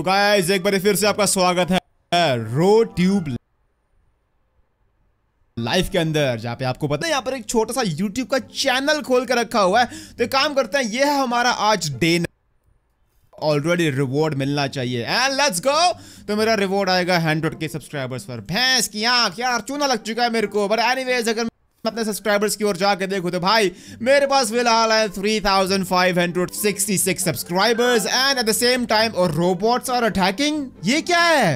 तो गाइस एक बार फिर से आपका स्वागत है रो ट्यूब लाइफ के अंदर जहाँ पे आपको पता है यहाँ पर एक छोटा सा यूट्यूब का चैनल खोल कर रखा हुआ है तो काम करते हैं ये है हमारा आज डे ऑलरेडी रिवॉर्ड मिलना चाहिए एंड लेट्स गो तो मेरा रिवॉर्ड आएगा हंड्रेड के सब्सक्राइबर्स पर भैंस की आंख यार चूना लग चुका है मेरे को बट एनी अगर अपने सब्सक्राइबर्स की ओर जाकर देखो तो भाई मेरे पास फिलहाल है 3566 subscribers and at the same time और रोबोट्स आर अटैकिंग ये क्या है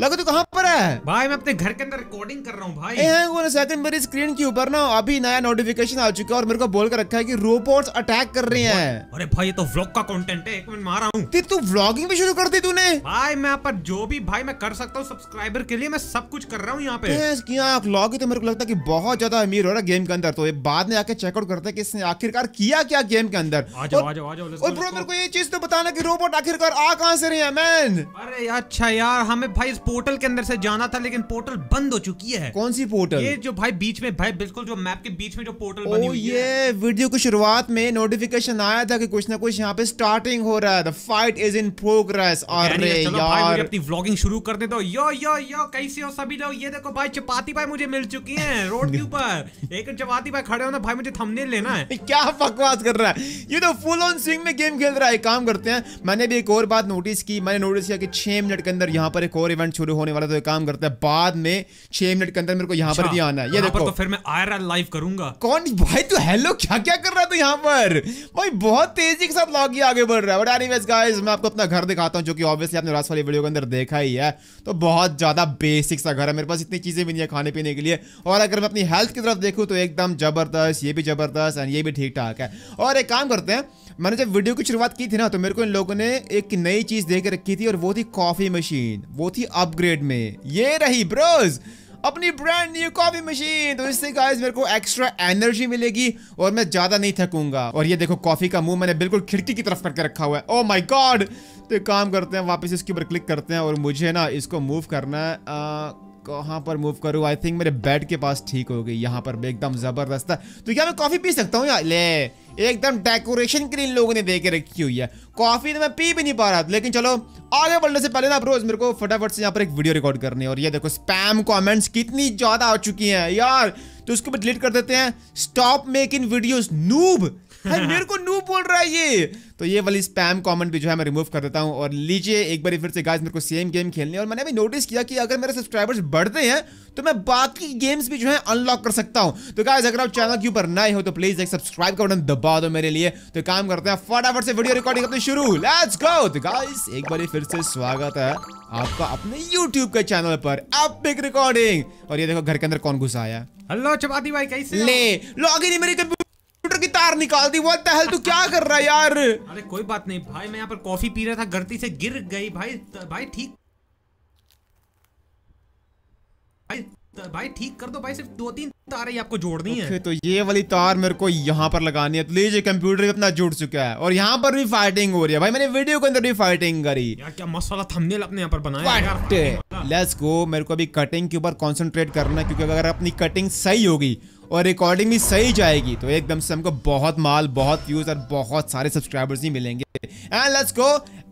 लगो तो कहाँ पर है भाई मैं अपने घर के अंदर रिकॉर्डिंग कर रहा हूँ भाई हाँ, वो सेकंड मेरी स्क्रीन के ऊपर ना अभी नया नोटिफिकेशन आ चुका है और मेरे को बोल कर रखा है कि रोबोट्स अटैक कर रहे हैं अरे भाई ये तो व्लॉग का कंटेंट है एक मिनट मार रहा हूँ तू व्लॉगिंग भी शुरू कर दी तूने भाई मैं पर जो भी भाई मैं कर सकता हूँ सब्सक्राइबर के लिए मैं सब कुछ कर रहा हूँ यहाँ पे व्लॉग तो मेरे को लगता है की बहुत ज्यादा अमीर हो रहा है गेम के अंदर तो ये बाद में आके चेकआउट करते हैं कि इसने आखिरकार किया क्या गेम के अंदर मेरे को ये चीज तो बताना की रोबोट आखिरकार आ कहाँ से रहे हैं मैन अरे अच्छा यार हमें भाई पोर्टल के अंदर से जाना था लेकिन पोर्टल बंद हो चुकी है कौन सी पोर्टल ये जो भाई बीच में भाई बिल्कुल जो मैप के बीच में जो पोर्टल बनी oh, हुई ये है। वीडियो की शुरुआत में नोटिफिकेशन आया था कि कुछ ना कुछ यहाँ पे स्टार्टिंग हो रहा है फाइट इज इन प्रोग्रेस अरे यार अपनी व्लॉगिंग शुरू कर दे दो यो यो यो कैसे हो सभी लोग ये देखो भाई चपाती भाई मुझे मिल चुकी है रोड के ऊपर एक चपाती भाई खड़े होना भाई मुझे थमने लेना है क्या बकवास कर रहा है ये तो फुल ऑन स्विंग में गेम खेल रहा है काम करते हैं मैंने भी एक और बात नोटिस की मैंने नोटिस किया कि छह मिनट के अंदर यहाँ पर एक और इवेंट इवेंट शुरू होने वाला तो एक काम करता है बाद में छह मिनट के अंदर मेरे को यहाँ पर अच्छा, भी आना है ये देखो तो फिर मैं आयरन लाइव करूंगा कौन भाई तू तो हेलो क्या क्या कर रहा है तू यहाँ पर भाई बहुत तेजी के साथ लॉग आगे बढ़ रहा है बट एनीवेज गाइस मैं आपको अपना घर दिखाता हूँ जो कि ऑब्वियसली आपने लास्ट वाली वीडियो के अंदर देखा ही है तो बहुत ज्यादा बेसिक सा घर है मेरे पास इतनी चीजें भी नहीं है खाने पीने के लिए और अगर मैं अपनी हेल्थ की तरफ देखूँ तो एकदम जबरदस्त ये भी जबरदस्त एंड ये भी ठीक ठाक है और एक काम करते हैं मैंने जब वीडियो की शुरुआत की थी ना तो मेरे को इन लोगों ने एक नई चीज दे रखी थी और वो थी कॉफी मशीन वो थी अपग्रेड में ये रही ब्रोज अपनी ब्रांड न्यू कॉफी मशीन तो इससे गाइस मेरे को एक्स्ट्रा एनर्जी मिलेगी और मैं ज्यादा नहीं थकूंगा और ये देखो कॉफी का मुंह मैंने बिल्कुल खिड़की की तरफ करके रखा हुआ है ओ माय गॉड तो काम करते हैं वापस इसके ऊपर क्लिक करते हैं और मुझे ना इसको मूव करना है आ, कहाँ पर मूव करूँ आई थिंक मेरे बेड के पास ठीक हो गई यहाँ पर एकदम ज़बरदस्त है तो क्या मैं कॉफ़ी पी सकता हूँ यार ले एकदम डेकोरेशन के लिए इन लोगों ने दे के रखी हुई है कॉफ़ी तो मैं पी भी नहीं पा रहा लेकिन चलो आगे बढ़ने से पहले ना रोज़ मेरे को फटाफट से यहाँ पर एक वीडियो रिकॉर्ड करनी है और ये देखो स्पैम कमेंट्स कितनी ज़्यादा आ चुकी हैं यार तो उसको भी डिलीट कर देते हैं stop making videos noob है मेरे को नू बोल रहा है ये तो ये वाली स्पैम कमेंट भी जो है मैं रिमूव कर देता हूँ और लीजिए एक बार फिर से गाइस मेरे को सेम गेम खेलने और मैंने भी नोटिस किया कि अगर मेरे सब्सक्राइबर्स बढ़ते हैं तो मैं बाकी गेम्स भी जो है अनलॉक कर सकता हूँ तो गाइस अगर आप चैनल के ऊपर नए हो तो प्लीज एक सब्सक्राइब का बटन दबा दो मेरे लिए तो काम करते हैं फटाफट से वीडियो रिकॉर्डिंग करते शुरू लेट्स गो तो गाइस एक बार फिर से स्वागत है आपका अपने यूट्यूब के चैनल पर एपिक रिकॉर्डिंग और ये देखो घर के अंदर कौन घुसा आया हेलो चपाती भाई कैसे ले लॉगिन है मेरे कंप्यूटर की तार निकाल दी वो तहल तू क्या कर रहा है यार अरे कोई बात नहीं भाई मैं यहाँ पर कॉफी पी रहा था गलती से गिर गई भाई भाई ठीक भाई भाई ठीक कर दो भाई सिर्फ दो तीन तारे आपको जोड़नी okay, है तो ये वाली तार मेरे को यहाँ पर लगानी है तो लीजिए कंप्यूटर भी अपना जुड़ चुका है और यहाँ पर भी फाइटिंग हो रही है भाई मैंने वीडियो के अंदर भी फाइटिंग करी यार क्या मस्त वाला थंबनेल अपने यहाँ पर बनाया लेट्स गो मेरे को अभी कटिंग के ऊपर कॉन्सेंट्रेट करना क्योंकि अगर अपनी कटिंग सही होगी और रिकॉर्डिंग भी सही जाएगी तो एकदम से हमको बहुत माल बहुत व्यूज और बहुत सारे सब्सक्राइबर्स ही मिलेंगे and let's go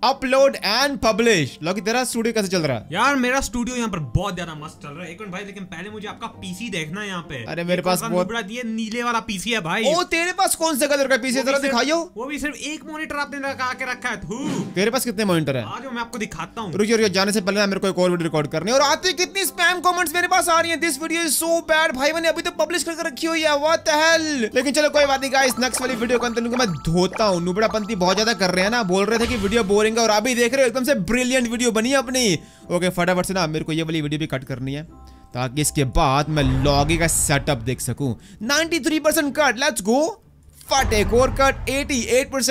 upload and publish लोग तेरा स्टूडियो कैसे चल रहा है यार मेरा स्टूडियो यहाँ पर बहुत ज्यादा मस्त चल रहा है एक मिनट भाई लेकिन पहले मुझे आपका पीसी देखना है यहाँ पे अरे मेरे पास बहुत दिए नीले वाला पीसी है भाई ओ तेरे पास कौन सा कलर का पीसी है दिखाइयो वो भी सिर्फ एक मॉनिटर आपने लगा के रखा है थू। तेरे पास कितने मॉनिटर है आज मैं आपको दिखाता हूँ रुकिए रुकिए जाने से पहले मेरे को एक और वीडियो रिकॉर्ड करनी और आते कितनी स्पैम कॉमेंट्स मेरे पास आ रही है this video is so bad भाई मैंने अभी तो पब्लिश कर रखी हुई है व्हाट द हेल लेकिन चलो कोई बात नहीं गाइस नेक्स्ट वाली वीडियो के अंदर मैं धोता हूँ नुबड़ापंथी बहुत ज्यादा कर रहे हैं ना बोल रहे थे कि वीडियो बोरिंग है और अभी देख रहे हो एकदम से ब्रिलियंट वीडियो बनी है अपनी ओके फटाफट से ना मेरे को ये वाली वीडियो भी कट करनी है ताकि इसके बाद मैं लॉगे का सेटअप देख सकूं 93 कट लेट्स गो फट एक और कट 88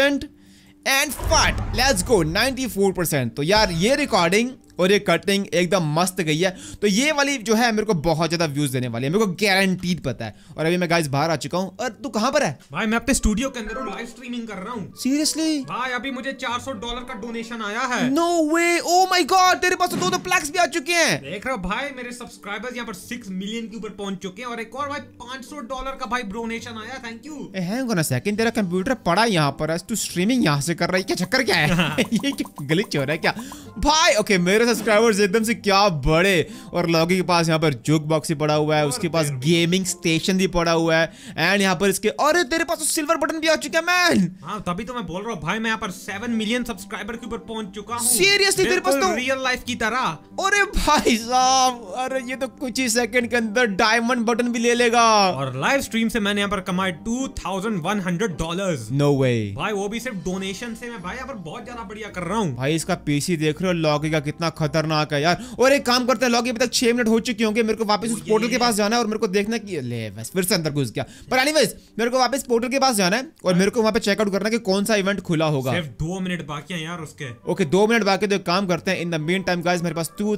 एंड फट लेट्स गो 94 तो यार ये रिकॉर्डिंग और ये कटिंग एकदम मस्त गई है तो ये वाली जो है मेरे को बहुत ज़्यादा व्यूज़ देने वाली है मेरे को गारंटीड पता है और अभी मैं गाइस बाहर आ चुका हूँ और तू कहाँ पर है भाई मैं अपने स्टूडियो के अंदर लाइव स्ट्रीमिंग कर रहा हूँ सीरियसली भाई अभी मुझे चार डॉलर का डोनेशन आया है नो वे ओ माई गॉड तेरे पास तो दो दो प्लैक्स भी आ चुके हैं देख रहा भाई मेरे सब्सक्राइबर्स यहाँ पर सिक्स मिलियन के ऊपर पहुंच चुके हैं और एक और भाई पांच डॉलर का भाई डोनेशन आया थैंक यू सेकंड तेरा कंप्यूटर पड़ा यहाँ पर तू स्ट्रीमिंग यहाँ से कर रही है क्या चक्कर क्या है ये गलत हो रहा है क्या भाई ओके मेरे सब्सक्राइबर्स एकदम से क्या बड़े और लॉगी के पास यहाँ पर जुक बॉक्स ही पड़ा हुआ है उसके पास गेमिंग स्टेशन भी पड़ा हुआ है एंड यहाँ पर इसके अरे तेरे पास तो सिल्वर बटन भी आ चुका है मैन हाँ तभी तो मैं बोल रहा हूँ भाई मैं यहाँ पर सेवन मिलियन सब्सक्राइबर के ऊपर पहुंच चुका हूँ सीरियसली तेरे पास तो रियल लाइफ की तरह अरे भाई साहब अरे ये तो कुछ ही सेकंड के अंदर डायमंड बटन भी ले लेगा और लाइव स्ट्रीम से मैंने यहाँ पर कमाए two thousand one hundred dollar no way भाई वो भी सिर्फ डोनेशन से मैं भाई यहाँ पर बहुत ज्यादा बढ़िया कर रहा हूँ भाई इसका पीसी देख रहे हो लॉगी का कितना खतरनाक है यार और एक काम करते हैं लॉग अभी तक छह मिनट हो चुके होंगे मेरे को वापस उस पोर्टल के पास जाना है और मेरे को देखना कि ले बस फिर से अंदर घुस गया पर एनी मेरे को वापस पोर्टल के पास जाना है और मेरे को वहाँ पे चेकआउट करना है कि कौन सा इवेंट खुला होगा सिर्फ दो मिनट बाकी है यार उसके ओके दो मिनट बाकी तो काम करते हैं in the main time guys मेरे पास टू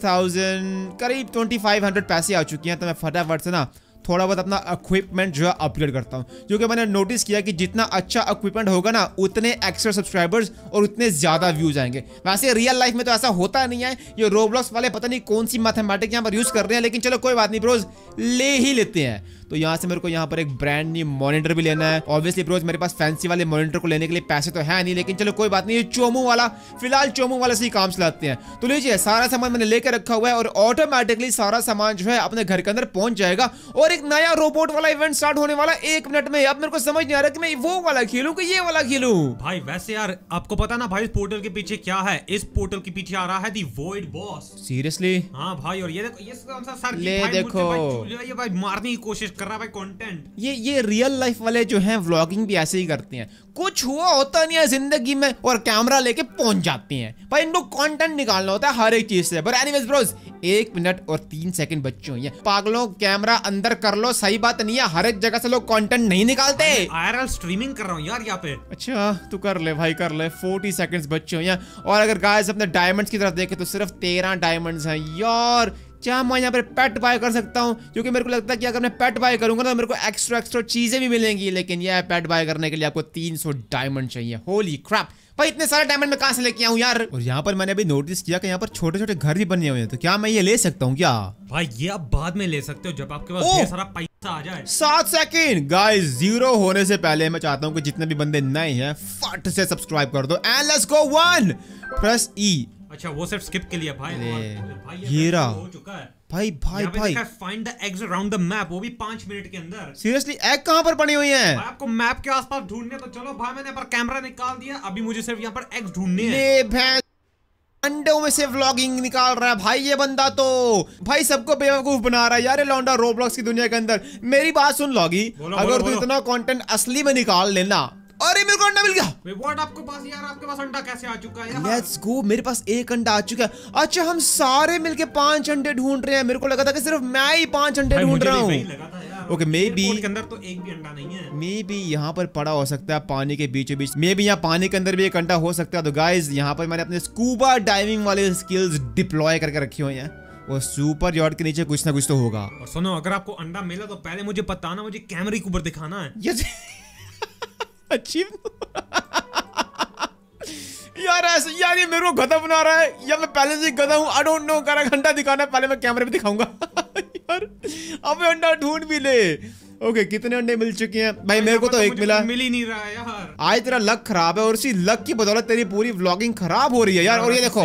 करीब ट्वेंटी पैसे आ चुकी हैं तो मैं फटाफट से ना थोड़ा बहुत अपना इक्विपमेंट जो है अपग्रेड करता हूँ क्योंकि मैंने नोटिस किया कि जितना अच्छा इक्विपमेंट होगा ना उतने एक्स्ट्रा सब्सक्राइबर्स और उतने ज़्यादा व्यूज आएंगे वैसे रियल लाइफ में तो ऐसा होता नहीं है ये रोब्लॉक्स वाले पता नहीं कौन सी मैथमेटिक यहाँ पर यूज़ कर रहे हैं लेकिन चलो कोई बात नहीं ब्रोज ले ही लेते हैं तो यहाँ से मेरे को यहाँ पर एक ब्रांड न्यू मॉनिटर भी लेना है ऑब्वियसली ब्रोज मेरे पास फैंसी वाले मॉनिटर को लेने के लिए पैसे तो है नहीं लेकिन चलो कोई बात नहीं ये चोमू वाला फिलहाल चोमू वाले से ही काम चलाते हैं तो लीजिए सारा सामान मैंने लेकर रखा हुआ है और ऑटोमेटिकली सारा सामान जो है अपने घर के अंदर पहुंच जाएगा और एक नया रोबोट वाला इवेंट स्टार्ट होने वाला एक मिनट में अब मेरे को समझ नहीं आ रहा कि मैं वो वाला खेलूं कि ये वाला खेलूं भाई वैसे यार आपको पता ना भाई इस पोर्टल के पीछे क्या है इस पोर्टल के पीछे आ रहा है दी वॉइड बॉस सीरियसली हाँ भाई और ये देखो ये कौन सा सर ले देखो ये भाई मारने की कोशिश कर रहा है भाई कंटेंट ये ये रियल लाइफ वाले जो है व्लॉगिंग भी ऐसे ही करते हैं कुछ हुआ होता नहीं है जिंदगी में और कैमरा लेके पहुंच जाती हैं भाई इनको कंटेंट निकालना होता है हर एक चीज से पर एनीवेज ब्रोस एक मिनट और तीन सेकंड बच्चे हुई है पागलों कैमरा अंदर कर लो सही बात नहीं है हर एक जगह से लोग कंटेंट नहीं निकालते आयरल स्ट्रीमिंग कर रहा हूँ यार यहाँ पे अच्छा तू कर ले भाई कर ले फोर्टी सेकंड बच्चे हुई है और अगर गाय अपने डायमंड की तरफ देखे तो सिर्फ तेरह डायमंड है यार क्या मैं यहाँ पर पेट बाय कर सकता हूँ क्योंकि मेरे को लगता है कि अगर मैं पेट बाय करूँगा तो मेरे को एक्स्ट्रा एक्स्ट्रा चीज़ें भी मिलेंगी लेकिन यह पेट बाय करने के लिए आपको 300 डायमंड चाहिए होली क्रैप भाई इतने सारे डायमंड मैं कहाँ से लेके आऊँ यार और यहाँ पर मैंने अभी नोटिस किया कि यहाँ पर छोटे छोटे घर भी बने हुए हैं तो क्या मैं ये ले सकता हूँ क्या भाई ये आप बाद में ले सकते हो जब आपके पास सारा पैसा आ जाए सात सेकंड गाइस जीरो होने से पहले मैं चाहता हूँ कि जितने भी बंदे नए हैं फट से सब्सक्राइब कर दो and let's go one press E अच्छा वो सिर्फ स्किप के लिए भाई भाई ये रहा हो चुका है भाई भाई भाई find the eggs around the map वो भी पांच मिनट के अंदर सीरियसली एग कहां पर पड़ी हुई है आपको मैप के आसपास ढूंढने तो चलो भाई मैंने पर कैमरा निकाल दिया अभी मुझे सिर्फ यहाँ पर एग्स ढूंढने हैं भैंस अंडों में से व्लॉगिंग निकाल रहा है भाई ये बंदा तो भाई सबको बेवकूफ बना रहा है यार ये लौंडा रोब्लॉक्स की दुनिया के अंदर मेरी बात सुन लॉगी अगर तू इतना कंटेंट असली में निकाल लेना अरे मेरे को अंडा मिल गया व्हाट आपको पास यार आपके पास अंडा कैसे आ चुका है लेट्स गो मेरे पास एक अंडा आ चुका है अच्छा हम सारे मिलके पांच अंडे ढूंढ रहे हैं मेरे को लगा था कि सिर्फ मैं ही पांच अंडे ढूंढ रहा हूँ ओके मे बी के अंदर तो एक भी अंडा नहीं है मे बी यहाँ पर पड़ा हो सकता है पानी के बीचों बीच मे बी यहाँ पानी के अंदर भी एक अंडा हो सकता है तो गाइज यहाँ पर मैंने अपने स्कूबा डाइविंग वाले स्किल्स डिप्लॉय करके रखी हुई है वो सुपर यॉर्ड के नीचे कुछ ना कुछ तो होगा और सुनो अगर आपको अंडा मिला तो पहले मुझे बताना मुझे कैमरे के ऊपर दिखाना है अचीव यार ऐसे यार ये मेरे को गधा बना रहा है या मैं पहले से गधा हूँ आई डोंट नो करा घंटा दिखाना है पहले मैं कैमरे में दिखाऊंगा यार अब अंडा ढूंढ भी ले ओके कितने अंडे मिल चुके हैं भाई मेरे को तो, तो एक मिला मिल ही नहीं रहा है यार आज तेरा लक खराब है और इसी लक की बदौलत तेरी पूरी व्लॉगिंग खराब हो रही है यार और ये देखो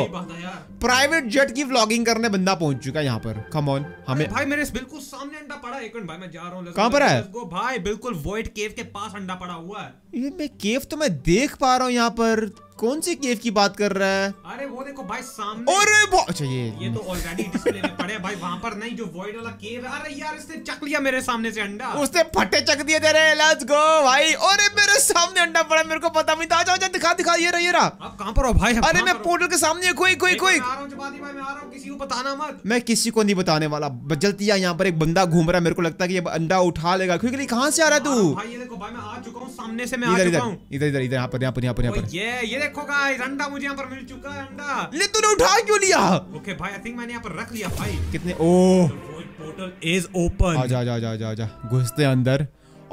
प्राइवेट जेट की व्लॉगिंग करने बंदा पहुंच चुका है यहाँ पर कम ऑन हमें भाई मेरे बिल्कुल सामने अंडा पड़ा एक मिनट भाई मैं जा रहा हूँ कहाँ पर है भाई बिल्कुल वॉइड केव के पास अंडा पड़ा हुआ है ये मैं केव तो मैं देख पा रहा हूँ यहाँ पर कौन सी केव की बात कर रहा है अरे वो देखो भाई सामने और ये अच्छा, ये तो ऑलरेडी डिस्प्ले में पड़े भाई वहां पर नहीं जो वॉइड वाला केव है अरे यार इसने चक लिया मेरे सामने से अंडा उसने फटे चक दिए तेरे लेट्स गो भाई अरे मेरे सामने अंडा पड़ा मेरे को पता नहीं था आजा आजा दिखा दिखा ये रहा ये रहा अब कहां पर हो भाई अरे मैं पोर्टल के सामने कोई कोई कोई आ रहा हूं जबादी भाई मैं आ रहा हूं किसी को बताना मत मैं किसी को नहीं बताने वाला जल्दी आ यहां पर एक बंदा घूम रहा है मेरे को लगता है कि ये अंडा उठा लेगा क्विकली कहां से आ रहा है तू भाई ये देखो भाई मैं आ चुका हूं सामने से मैं आ चुका हूं इधर इधर इधर यहां पर यहां पर यहां पर यहां पर ये ये देखो गाइस अंडा मुझे यहाँ पर मिल चुका है अंडा ले तूने उठा क्यों लिया ओके okay, भाई आई थिंक मैंने यहाँ पर रख लिया भाई कितने ओ पोर्टल इज ओपन आजा आजा आजा आजा घुसते अंदर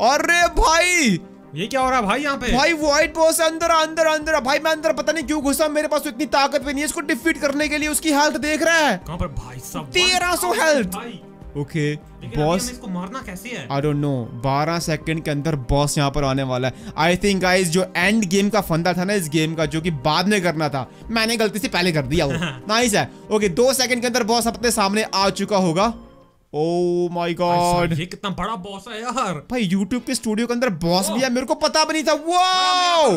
अरे भाई ये क्या हो रहा है भाई यहाँ पे भाई व्हाइट बॉस अंदर अंदर अंदर भाई मैं अंदर पता नहीं क्यों घुसा मेरे पास तो इतनी ताकत भी नहीं है इसको डिफीट करने के लिए उसकी हेल्थ देख रहा है कहाँ पर भाई सब तेरह सौ हेल्थ भाई। ओके बॉस इसको मारना कैसे है आई डोंट नो 12 सेकंड के अंदर बॉस यहाँ पर आने वाला है आई थिंक गाइस जो एंड गेम का फंदा था ना इस गेम का जो कि बाद में करना था मैंने गलती से पहले कर दिया वो नाइस है ओके दो सेकंड के अंदर बॉस अपने सामने आ चुका होगा ओ माय गॉड ये कितना बड़ा बॉस है यार भाई यूट्यूब के स्टूडियो के अंदर बॉस भी है मेरे को पता भी नहीं था वो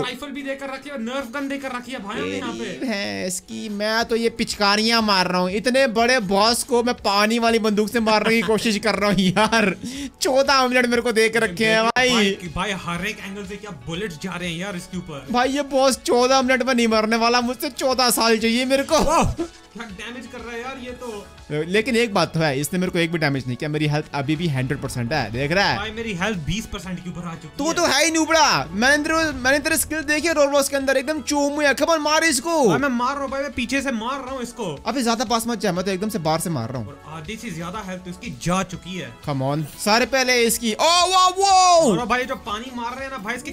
राइफल भी देकर रखी है नर्फ गन देकर रखी है भाई यहाँ पे है इसकी मैं तो ये पिचकारियां मार रहा हूँ इतने बड़े बॉस को मैं पानी वाली बंदूक से मारने की कोशिश कर रहा हूँ यार चौदह मिनट मेरे को देख रखे है भाई भाई हर एक एंगल से क्या बुलेट जा रहे हैं यार इसके ऊपर भाई ये बॉस चौदह मिनट में नहीं मरने वाला मुझसे चौदह साल चाहिए मेरे को डैमेज कर रहा है यार ये तो लेकिन एक बात तो है इसने मेरे को एक भी डैमेज नहीं किया मेरी हेल्थ अभी भी हंड्रेड परसेंट है देख रहा है मेरी हेल्थ बीस परसेंट के ऊपर आ चुकी तू तो है ही नुबड़ा मैंने मैंने तेरे स्किल देखी रोल बॉस के अंदर एकदम चोमू है खबर मार इसको मैं मार रहा हूँ भाई मैं पीछे से मार रहा हूँ इसको अभी ज्यादा पास मत जाए मैं तो एकदम से बाहर से मार रहा हूँ आधी से ज्यादा हेल्थ इसकी जा चुकी है कमॉन सारे पहले इसकी ओ वाह वो भाई जो पानी मार रहे हैं ना भाई इसकी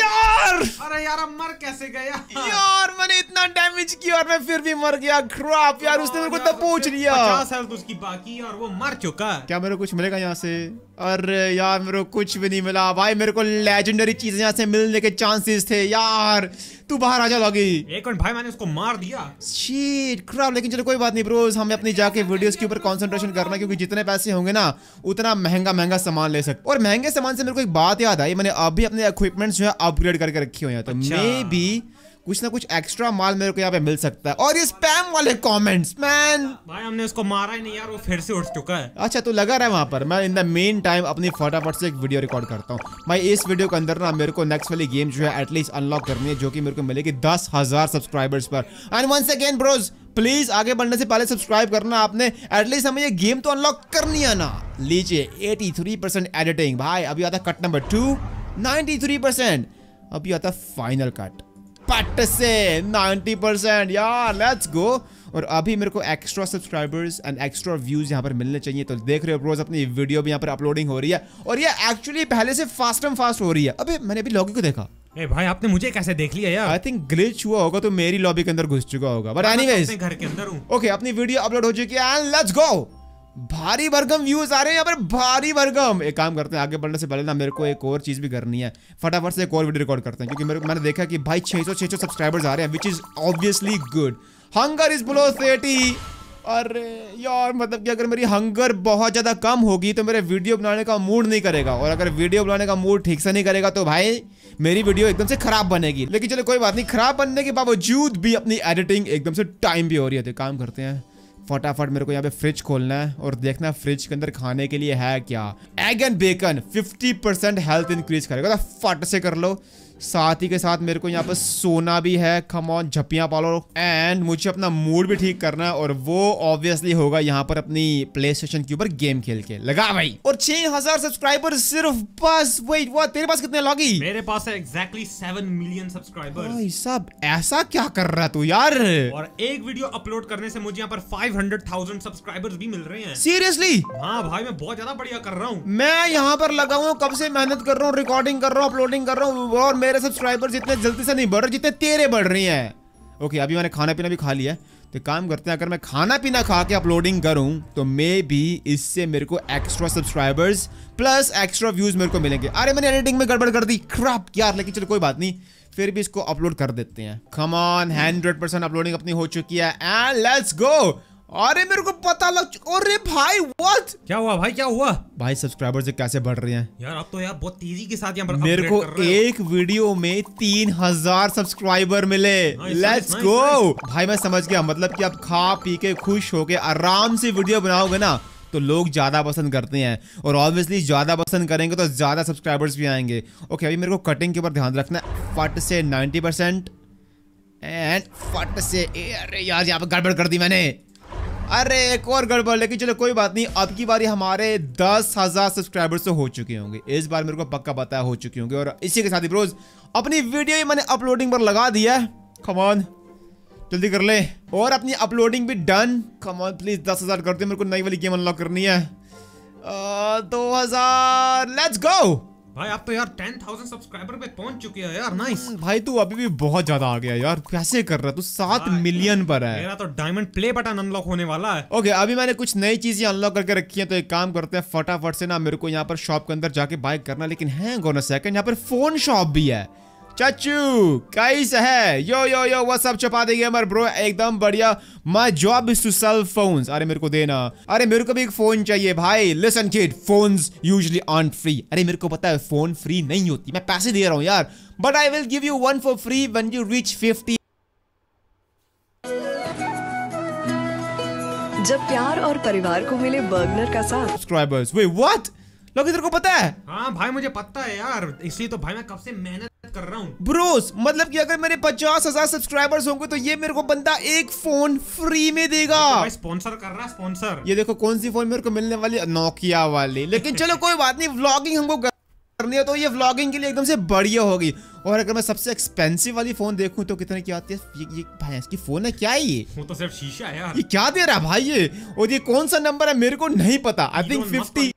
यार अरे यार मर कैसे गया यार मैंने इतना डैमेज किया और मैं फिर भी मर गया क्रॉप यार उसने मेरे को दबोच तो लिया लिया पचास हेल्थ तो उसकी बाकी और वो मर चुका है क्या मेरे को कुछ मिलेगा यहाँ से अरे यार मेरे को कुछ भी नहीं मिला भाई मेरे को लेजेंडरी चीजें यहाँ से मिलने के चांसेस थे यार तू बाहर आ जाओ लॉगी एक मिनट भाई मैंने उसको मार दिया शीट खराब लेकिन चलो कोई बात नहीं ब्रोज हमें अपनी जाके वीडियोस के ऊपर कंसंट्रेशन करना क्योंकि जितने पैसे होंगे ना उतना महंगा महंगा सामान ले सकते और महंगे सामान से मेरे को एक बात याद आई मैंने अभी अपने इक्विपमेंट जो है अपग्रेड करके रखी हुई है तो मे अच्छा। बी कुछ ना कुछ एक्स्ट्रा माल मेरे को यहाँ पे मिल सकता है और ये स्पैम वाले कमेंट्स मैन भाई हमने उसको मारा ही नहीं यार वो फिर से उठ चुका है अच्छा तो लगा रहा है वहाँ पर मैं इन द मेन टाइम अपनी फटाफट से एक वीडियो रिकॉर्ड करता हूँ भाई इस वीडियो के अंदर ना मेरे को नेक्स्ट वाली गेम जो है एटलीस्ट अनलॉक करनी है जो की मेरे को मिलेगी दस हजार सब्सक्राइबर्स पर and once again bros please आगे बढ़ने से पहले सब्सक्राइब करना आपने एटलीस्ट हमें ये गेम तो अनलॉक करनी है ना लीजिए 83% एडिटिंग भाई अभी आता कट नंबर टू 93% अभी आता फाइनल कट पट से 90 परसेंट यार लेट्स गो और अभी मेरे को extra subscribers and extra views यहाँ पर मिलने चाहिए तो देख रहे हो रोज अपनी वीडियो भी यहाँ पर अपलोडिंग हो रही है और ये एक्चुअली पहले से फास्ट एंड फास्ट हो रही है अभी मैंने अभी लॉगी को देखा ए भाई आपने मुझे कैसे देख लिया यार आई थिंक ग्लिच हुआ होगा तो मेरी लॉबी के अंदर घुस चुका होगा बट एनीवेज घर के अंदर हूँ ओके okay, अपनी वीडियो अपलोड हो चुकी है एंड लेट्स गो भारी भरकम व्यूज आ रहे हैं यहाँ पर भारी भरकम एक काम करते हैं आगे बढ़ने से पहले ना मेरे को एक और चीज भी करनी है फटाफट से एक और वीडियो रिकॉर्ड करते हैं क्योंकि मेरे को मैंने देखा कि भाई 600 600 सब्सक्राइबर्स आ रहे हैं which is obviously good hunger is below thirty अरे यार मतलब कि अगर मेरी हंगर बहुत ज़्यादा कम होगी तो मेरे वीडियो बनाने का मूड नहीं करेगा और अगर वीडियो बनाने का मूड ठीक से नहीं करेगा तो भाई मेरी वीडियो एकदम से खराब बनेगी लेकिन चलो कोई बात नहीं खराब बनने के बावजूद भी अपनी एडिटिंग एकदम से टाइम भी हो रही है तो काम करते हैं फटाफट मेरे को यहाँ पे फ्रिज खोलना है और देखना है फ्रिज के अंदर खाने के लिए है क्या egg and bacon 50% health increase करेगा तो फट से कर लो साथ ही के साथ मेरे को यहाँ पर सोना भी है खमौन झपिया पालो एंड मुझे अपना मूड भी ठीक करना है और वो ऑब्वियसली होगा यहाँ पर अपनी प्ले स्टेशन के ऊपर गेम खेल के लगा भाई और छह हजार सब्सक्राइबर सिर्फ बस वही वो तेरे पास कितने लॉगी मेरे पास है एग्जैक्टली सेवन मिलियन सब्सक्राइबर सब ऐसा क्या कर रहा तू यार और एक वीडियो अपलोड करने से मुझे यहाँ पर फाइव हंड्रेड थाउजेंड सब्सक्राइबर्स भी मिल रहे हैं सीरियसली हाँ भाई मैं बहुत ज्यादा बढ़िया कर रहा हूँ मैं यहाँ पर लगा हूँ कब से मेहनत कर रहा हूँ रिकॉर्डिंग कर रहा हूँ अपलोडिंग कर रहा हूँ और मेरे मेरे सब्सक्राइबर्स इतने जल्दी से नहीं बढ़ रहे जितने तेरे बढ़ रही हैं ओके अभी मैंने खाना पीना भी खा लिया तो काम करते हैं अगर मैं खाना पीना खा के अपलोडिंग करूं तो मे भी इससे मेरे को extra subscribers plus extra views मेरे को मिलेंगे अरे मैंने एडिटिंग में गड़बड़ कर दी क्रप क्या लेकिन चलो कोई बात नहीं फिर भी इसको अपलोड कर देते हैं कम हंड्रेड परसेंट अपलोडिंग अपनी हो चुकी है एंड लेट्स गो अरे मेरे को पता लग अरे भाई व्हाट क्या हुआ भाई क्या हुआ भाई सब्सक्राइबर से कैसे बढ़ रहे हैं यार अब तो यार बहुत तेजी के साथ यहाँ मेरे को एक वीडियो में तीन हजार सब्सक्राइबर मिले लेट्स गो भाई मैं समझ गया मतलब कि आप खा पी के खुश होके आराम से वीडियो बनाओगे ना तो लोग ज़्यादा पसंद करते हैं और ऑब्वियसली ज़्यादा पसंद करेंगे तो ज़्यादा सब्सक्राइबर्स भी आएंगे ओके अभी मेरे को कटिंग के ऊपर ध्यान रखना फट से नाइन्टी एंड फट से अरे यार यहाँ पर गड़बड़ कर दी मैंने अरे एक और गड़बड़ लेकिन चलो कोई बात नहीं अब की बारी हमारे दस हजार सब्सक्राइबर तो हो चुके होंगे इस बार मेरे को पक्का पता हो चुके होंगे और इसी के साथ रोज अपनी वीडियो ही मैंने अपलोडिंग पर लगा दिया खमान जल्दी कर ले और अपनी अपलोडिंग भी डन खमान प्लीज दस हजार कर मेरे को नई वाली गेम अनलॉक करनी है दो हजार लेट्स गो भाई आप तो यार टेन थाउजेंड सब्सक्राइबर पे पहुंच चुके हैं यार नाइस भाई तू अभी भी बहुत ज्यादा आ गया यार कैसे कर रहा है तू सात मिलियन पर है मेरा तो डायमंड प्ले बटन अनलॉक होने वाला है ओके अभी मैंने कुछ नई चीजें अनलॉक करके रखी है तो एक काम करते हैं फटाफट से ना मेरे को यहाँ पर शॉप के अंदर जाके बाइक करना लेकिन है गोना सेकंड यहाँ पर फोन शॉप भी है चाचू कई है यो यो यो वो सब व्हाट्सअप चपाती गेमर ब्रो एकदम बढ़िया my job is to sell phones अरे मेरे को देना अरे मेरे को भी एक फोन चाहिए भाई listen kid phones usually on free अरे मेरे को पता है फोन फ्री नहीं होती मैं पैसे दे रहा हूँ यार but I will give you one for free when you reach fifty जब प्यार और परिवार को मिले बर्गनर का साथ सब्सक्राइबर्स वे व्हाट लोग इधर को पता है हाँ भाई मुझे पता है यार इसलिए तो भाई मैं कब से मेहनत कर रहा हूँ ब्रोस मतलब कि अगर मेरे पचास हजार सब्सक्राइबर्स होंगे तो ये मेरे को बंदा एक फोन फ्री में देगा तो स्पॉन्सर कर रहा है स्पॉन्सर ये देखो कौन सी फोन मेरे को मिलने वाली नोकिया वाली लेकिन चलो कोई बात नहीं व्लॉगिंग हमको कर लिया तो ये व्लॉगिंग के लिए एकदम से बढ़िया होगी और अगर मैं सबसे एक्सपेंसिव वाली फोन देखूं तो कितने की आती है ये, ये भाई इसकी फोन है क्या ये वो तो सिर्फ शीशा है यार ये क्या दे रहा है भाई ये और ये कौन सा नंबर है मेरे को नहीं पता I think fifty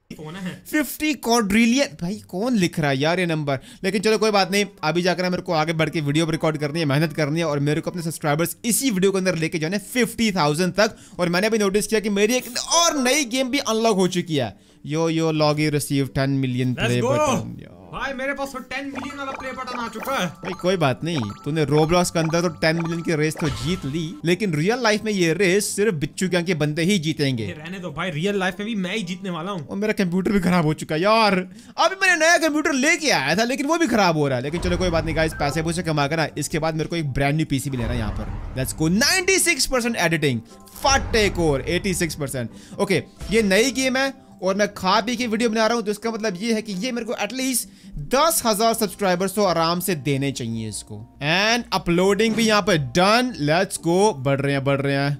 fifty quadrillion भाई कौन लिख रहा है यार ये नंबर लेकिन चलो कोई बात नहीं अभी जाकर मेरे को आगे बढ़ के वीडियो रिकॉर्ड करनी है मेहनत करनी है और मेरे को अपने सब्सक्राइबर्स इसी वीडियो के अंदर लेके जाने फिफ्टी थाउजेंड तक और मैंने भी नोटिस किया कि मेरी एक और नई गेम भी अनलॉक हो चुकी है yo yo Loggy receive 10 million play button भाई मेरे पास तो 10 मिलियन वाला प्ले बटन आ चुका है भाई कोई बात नहीं तूने रोब्लॉक्स के अंदर तो 10 मिलियन की रेस तो जीत ली लेकिन रियल लाइफ में ये रेस सिर्फ बिच्चू गैंग के बंदे ही जीतेंगे रहने दो भाई रियल लाइफ में भी मैं ही जीतने वाला हूँ और मेरा कंप्यूटर भी खराब हो चुका है यार अभी मैंने नया कंप्यूटर लेके आया था लेकिन वो भी खराब हो रहा है लेकिन चलो कोई बात नहीं गाइस पैसे पूछे कमा करना इसके बाद मेरे को एक ब्रांड न्यू पीसी भी लेना है यहाँ पर लेट्स गो 96% एडिटिंग फट फाटे और 86% ओके ये नई गेम है और मैं खा पी के वीडियो बना रहा हूँ तो इसका मतलब ये है कि ये मेरे को एटलीस्ट दस हजार सब्सक्राइबर्स तो आराम से देने चाहिए इसको एंड अपलोडिंग भी यहाँ पर डन लेट्स गो बढ़ रहे हैं बढ़ रहे हैं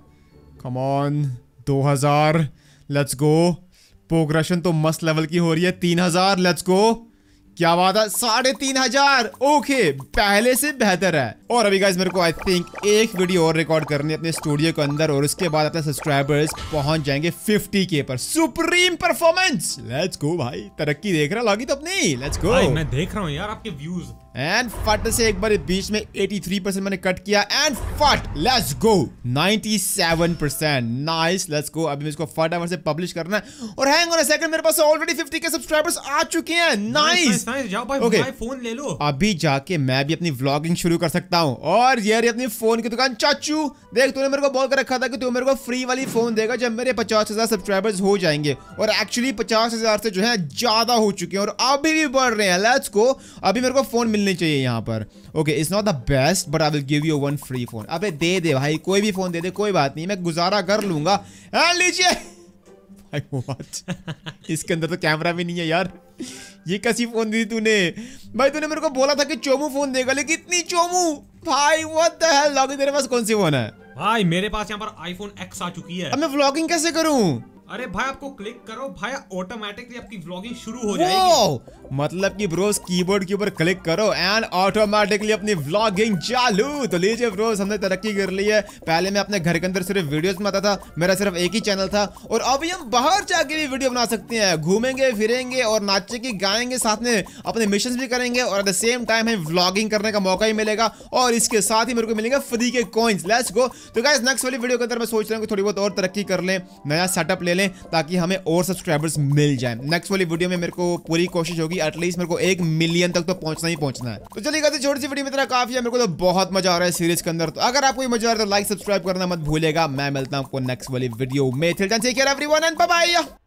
कमॉन दो हजार लेट्स गो प्रोग्रेशन तो मस्त लेवल की हो रही है तीन हजार लेट्स गो क्या बात है साढ़े तीन हजार ओके पहले से बेहतर है और अभी गाइज मेरे को आई थिंक एक वीडियो और रिकॉर्ड करनी है अपने स्टूडियो के अंदर और उसके बाद अपने सब्सक्राइबर्स पहुंच जाएंगे 50 के पर सुप्रीम परफॉर्मेंस लेट्स गो भाई तरक्की देख रहा लॉगी तो अपनी लेट्स गो मैं देख रहा हूँ यार आपके व्यूज एंड फट से एक बार बीच में 83 परसेंट मैंने कट किया एंड फट let's go 97 percent nice let's go अभी इसको फट एवर से पब्लिश करना है और हैंग ऑन अ सेकंड मेरे पास ऑलरेडी 50 के सब्सक्राइबर्स आ चुके हैं नाइस जाओ भाई okay. फोन ले लो अभी जाके मैं भी अपनी व्लॉगिंग शुरू कर सकता हूँ और ये रही अपनी फोन की दुकान चाचू देख तूने मेरे को बोल कर रखा था कि तू मेरे को फ्री वाली फोन देगा जब मेरे पचास सब्सक्राइबर्स हो जाएंगे और एक्चुअली पचास से जो है ज्यादा हो चुके हैं और अभी भी बढ़ रहे हैं लेट्स गो अभी मेरे को फोन मिलने मिलनी चाहिए यहाँ पर okay it's not the best but I will give you one free phone अबे दे दे भाई कोई भी फोन दे दे कोई बात नहीं मैं गुजारा कर लूंगा हाँ, लीजिए इसके अंदर तो कैमरा भी नहीं है यार ये कैसी फोन दी तूने भाई तूने मेरे को बोला था कि चोमू फोन देगा लेकिन इतनी चोमू भाई व्हाट द हेल लॉगिन तेरे पास कौन सी फोन है भाई मेरे पास यहाँ पर आईफोन एक्स आ चुकी है अब मैं व्लॉगिंग कैसे करूँ अरे भाई आपको क्लिक करो भाई ऑटोमेटिकली आपकी ब्लॉगिंग शुरू हो जाएगी मतलब कि ब्रोस कीबोर्ड के ऊपर क्लिक करो एंड ऑटोमेटिकली अपनी ब्लॉगिंग चालू तो लीजिए ब्रोस हमने तरक्की कर ली है पहले मैं अपने घर के अंदर सिर्फ वीडियोस बनाता था मेरा सिर्फ एक ही चैनल था और अभी हम बाहर जाके भी वीडियो बना सकते हैं घूमेंगे फिरेंगे और नाचेंगे गाएंगे साथ में अपने मिशन भी करेंगे और एट द सेम टाइम हमें व्लॉगिंग करने का मौका ही मिलेगा और इसके साथ ही मेरे को मिलेगा फ्री के कॉइन्स लेट्स गो तो गाइस नेक्स्ट वाली वीडियो के अंदर मैं सोच रहा हूँ थोड़ी बहुत और तरक्की कर लें नया सेटअप ले लें ताकि हमें और सब्सक्राइबर्स मिल जाए नेक्स्ट वाली वीडियो में मेरे को पूरी कोशिश होगी एटलीस्ट मेरे को एक मिलियन तक तो पहुंचना ही पहुंचना है तो चलिए कहते छोटी सी वीडियो में इतना काफी है मेरे को तो बहुत मजा आ रहा है सीरीज के अंदर तो अगर आपको मजा आ रहा है तो लाइक सब्सक्राइब करना मत भूलेगा मैं मिलता हूँ आपको नेक्स्ट वाली वीडियो में